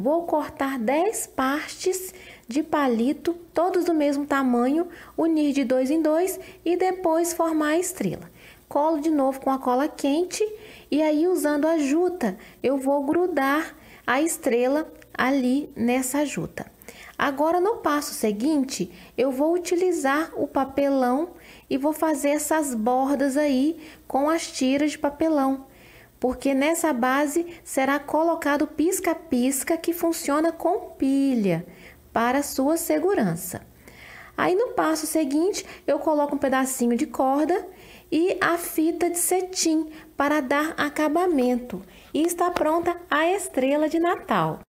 Vou cortar 10 partes de palito, todos do mesmo tamanho, unir de dois em dois e depois formar a estrela. Colo de novo com a cola quente e aí usando a juta, eu vou grudar a estrela ali nessa juta. Agora no passo seguinte, eu vou utilizar o papelão e vou fazer essas bordas aí com as tiras de papelão porque nessa base será colocado pisca-pisca que funciona com pilha para sua segurança. Aí no passo seguinte, eu coloco um pedacinho de corda e a fita de cetim para dar acabamento. E está pronta a estrela de Natal.